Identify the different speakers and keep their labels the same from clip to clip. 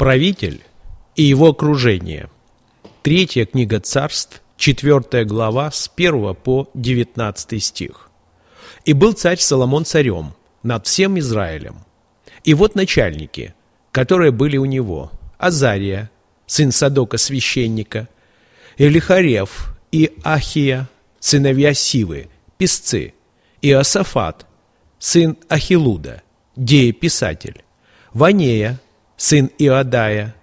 Speaker 1: Правитель и его окружение. Третья книга царств, четвертая глава с 1 по 19 стих. «И был царь Соломон царем над всем Израилем. И вот начальники, которые были у него, Азария, сын Садока священника, Элихарев и Ахия, сыновья Сивы, писцы, и Асафат, сын Ахилуда, дея писатель, Ванея, сын Иодая,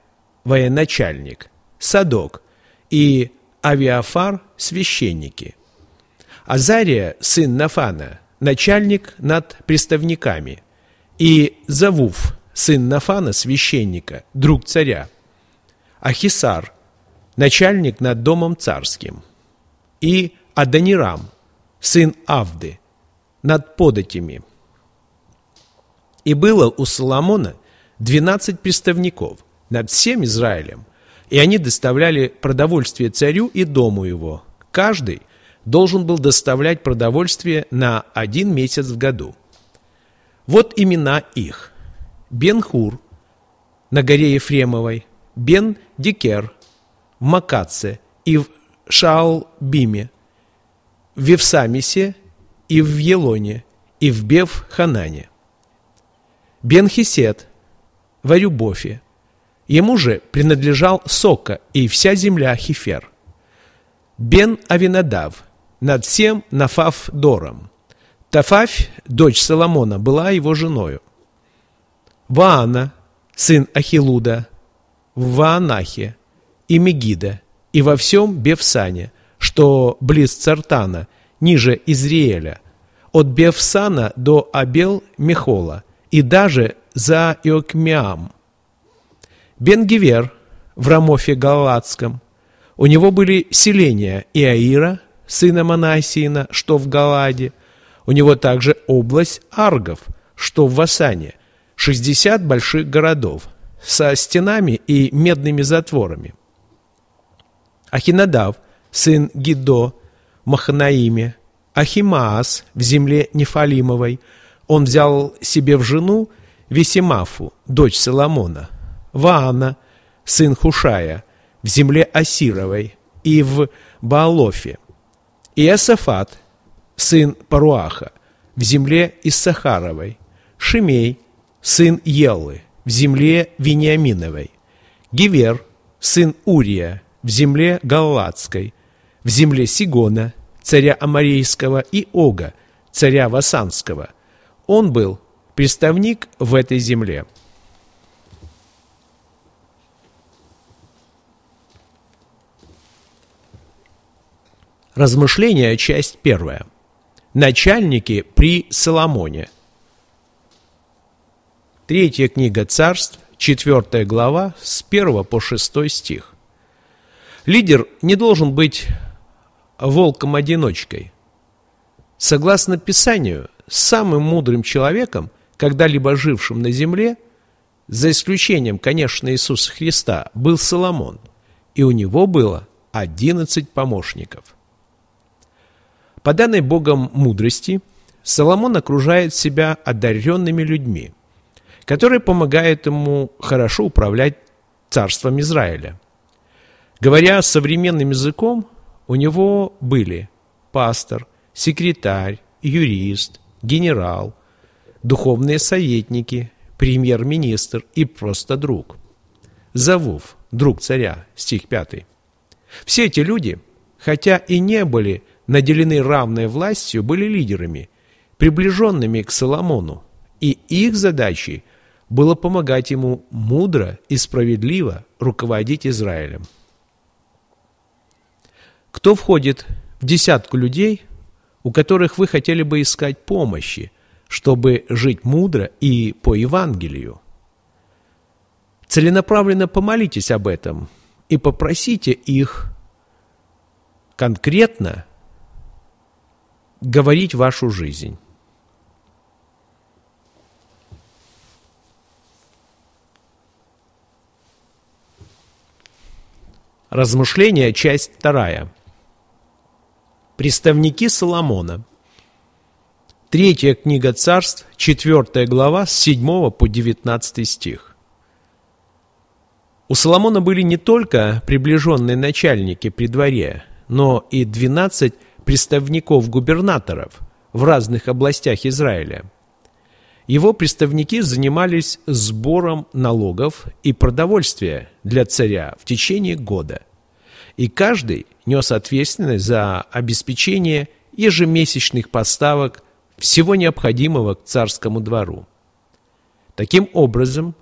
Speaker 1: военачальник, Садок и Авиафар – священники. Азария, сын Нафана, начальник над приставниками и Завув, сын Нафана, священника, друг царя, Ахисар, начальник над домом царским, и Аданирам, сын Авды, над податями. И было у Соломона – 12 приставников над всем Израилем, и они доставляли продовольствие царю и дому его. Каждый должен был доставлять продовольствие на один месяц в году. Вот имена их. Бен-Хур на горе Ефремовой, Бен-Дикер в Макаце и в Шаал-Биме, в Евсамисе и в Елоне, и в Бев-Ханане. Бен-Хисет в Арюбофе. Ему же принадлежал Сока и вся земля Хифер. Бен Авинадав, над всем Нафав Дором. Тафафь, дочь Соломона, была его женою. Ваана, сын Ахилуда, в Ваанахе, и Мегида, и во всем Бевсане, что близ Цартана, ниже Изриэля, от Бевсана до Абел-Мехола, и даже за Иокмиам. Бенгивер в Рамофе Галатском. У него были селения Иаира, сына Манасиина, что в Галаде. У него также область Аргов, что в Васане. 60 больших городов со стенами и медными затворами. Ахинадав, сын Гидо, Маханаиме, Ахимаас в земле Нефалимовой. Он взял себе в жену Весимафу, дочь Соломона, Ваана, сын Хушая, в земле Асировой и в Баалофе, и Асафат, сын Паруаха, в земле Иссахаровой, Шимей, сын Елы, в земле Вениаминовой, Гивер, сын Урия, в земле Галладской, в земле Сигона, царя Амарейского, и Ога, царя Васанского. Он был представник в этой земле. Размышления, часть первая. Начальники при Соломоне. Третья книга царств, четвертая глава, с 1 по 6 стих. Лидер не должен быть волком-одиночкой. Согласно Писанию, самым мудрым человеком когда-либо жившим на земле, за исключением, конечно, Иисуса Христа, был Соломон, и у него было 11 помощников. По данной Богом мудрости, Соломон окружает себя одаренными людьми, которые помогают ему хорошо управлять царством Израиля. Говоря современным языком, у него были пастор, секретарь, юрист, генерал – духовные советники, премьер-министр и просто друг. Завув, друг царя, стих 5. Все эти люди, хотя и не были наделены равной властью, были лидерами, приближенными к Соломону, и их задачей было помогать ему мудро и справедливо руководить Израилем. Кто входит в десятку людей, у которых вы хотели бы искать помощи – чтобы жить мудро и по Евангелию. Целенаправленно помолитесь об этом и попросите их конкретно говорить вашу жизнь. Размышления, часть вторая. Представники Соломона – Третья книга царств, четвертая глава, с 7 по 19 стих. У Соломона были не только приближенные начальники при дворе, но и 12 представников-губернаторов в разных областях Израиля. Его представники занимались сбором налогов и продовольствия для царя в течение года. И каждый нес ответственность за обеспечение ежемесячных поставок всего необходимого к царскому двору. Таким образом,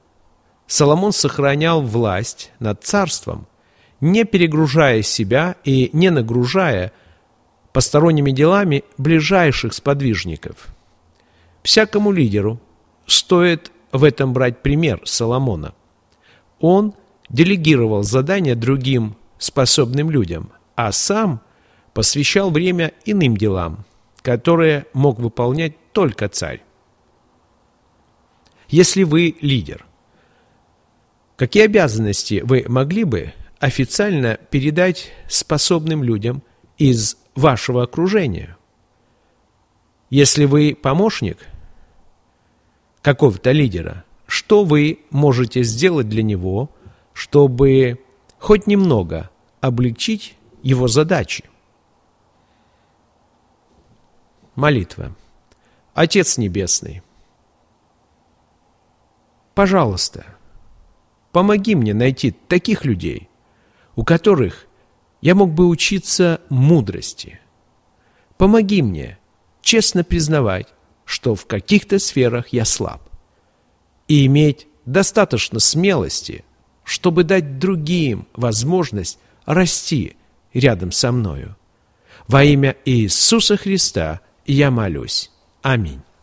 Speaker 1: Соломон сохранял власть над царством, не перегружая себя и не нагружая посторонними делами ближайших сподвижников. Всякому лидеру стоит в этом брать пример Соломона. Он делегировал задания другим способным людям, а сам посвящал время иным делам – которое мог выполнять только царь. Если вы лидер, какие обязанности вы могли бы официально передать способным людям из вашего окружения? Если вы помощник какого-то лидера, что вы можете сделать для него, чтобы хоть немного облегчить его задачи? Молитва. Отец Небесный, пожалуйста, помоги мне найти таких людей, у которых я мог бы учиться мудрости. Помоги мне честно признавать, что в каких-то сферах я слаб, и иметь достаточно смелости, чтобы дать другим возможность расти рядом со мною. Во имя Иисуса Христа – я молюсь. Аминь.